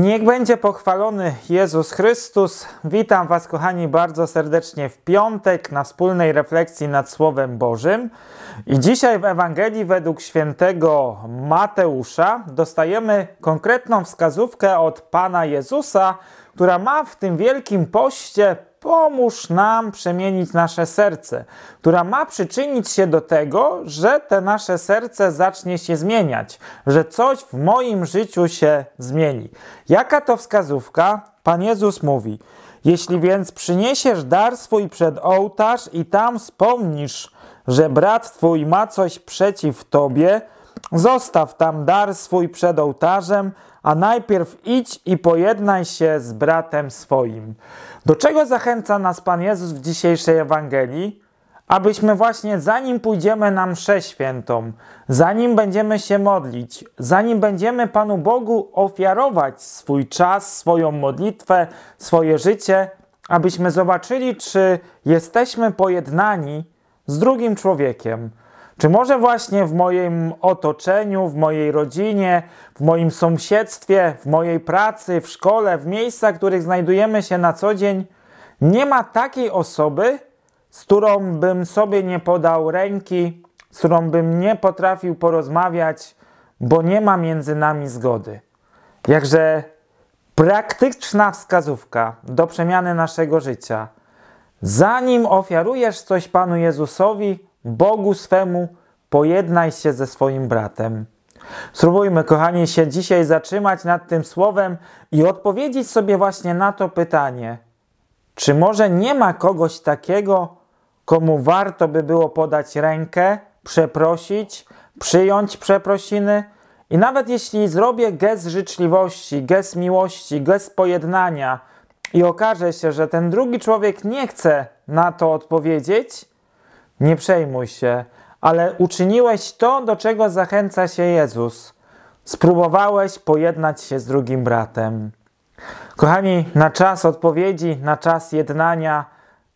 Niech będzie pochwalony Jezus Chrystus. Witam Was, kochani, bardzo serdecznie w piątek na wspólnej refleksji nad Słowem Bożym. I dzisiaj w Ewangelii według świętego Mateusza dostajemy konkretną wskazówkę od Pana Jezusa, która ma w tym wielkim poście pomóż nam przemienić nasze serce, która ma przyczynić się do tego, że te nasze serce zacznie się zmieniać, że coś w moim życiu się zmieni. Jaka to wskazówka? Pan Jezus mówi: Jeśli więc przyniesiesz dar swój przed ołtarz i tam wspomnisz, że brat twój ma coś przeciw tobie, Zostaw tam dar swój przed ołtarzem, a najpierw idź i pojednaj się z bratem swoim. Do czego zachęca nas Pan Jezus w dzisiejszej Ewangelii? Abyśmy właśnie zanim pójdziemy na mszę świętą, zanim będziemy się modlić, zanim będziemy Panu Bogu ofiarować swój czas, swoją modlitwę, swoje życie, abyśmy zobaczyli, czy jesteśmy pojednani z drugim człowiekiem – czy może właśnie w moim otoczeniu, w mojej rodzinie, w moim sąsiedztwie, w mojej pracy, w szkole, w miejscach, w których znajdujemy się na co dzień, nie ma takiej osoby, z którą bym sobie nie podał ręki, z którą bym nie potrafił porozmawiać, bo nie ma między nami zgody. Jakże praktyczna wskazówka do przemiany naszego życia. Zanim ofiarujesz coś Panu Jezusowi, Bogu swemu pojednaj się ze swoim bratem. Spróbujmy, kochani, się dzisiaj zatrzymać nad tym słowem i odpowiedzieć sobie właśnie na to pytanie: czy może nie ma kogoś takiego, komu warto by było podać rękę, przeprosić, przyjąć przeprosiny? I nawet jeśli zrobię gest życzliwości, gest miłości, gest pojednania i okaże się, że ten drugi człowiek nie chce na to odpowiedzieć, nie przejmuj się, ale uczyniłeś to, do czego zachęca się Jezus. Spróbowałeś pojednać się z drugim bratem. Kochani, na czas odpowiedzi, na czas jednania,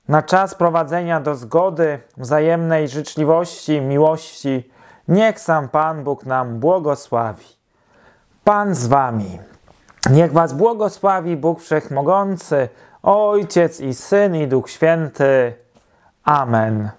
na czas prowadzenia do zgody, wzajemnej życzliwości, miłości, niech sam Pan Bóg nam błogosławi. Pan z Wami. Niech Was błogosławi Bóg Wszechmogący, Ojciec i Syn i Duch Święty. Amen.